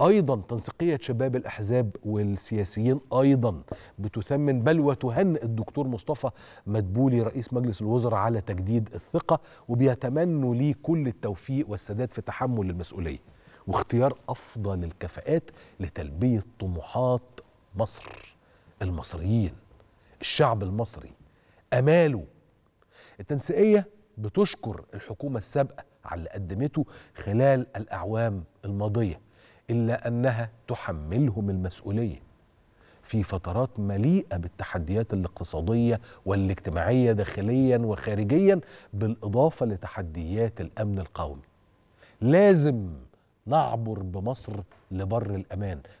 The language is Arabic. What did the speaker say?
ايضا تنسيقيه شباب الاحزاب والسياسيين ايضا بتثمن بل وتهنئ الدكتور مصطفى مدبولي رئيس مجلس الوزراء على تجديد الثقه وبيتمنوا ليه كل التوفيق والسداد في تحمل المسؤوليه واختيار افضل الكفاءات لتلبيه طموحات مصر المصريين الشعب المصري اماله التنسيقيه بتشكر الحكومه السابقه على اللي قدمته خلال الاعوام الماضيه إلا أنها تحملهم المسؤولية في فترات مليئة بالتحديات الاقتصادية والاجتماعية داخليا وخارجيا بالإضافة لتحديات الأمن القومي لازم نعبر بمصر لبر الأمان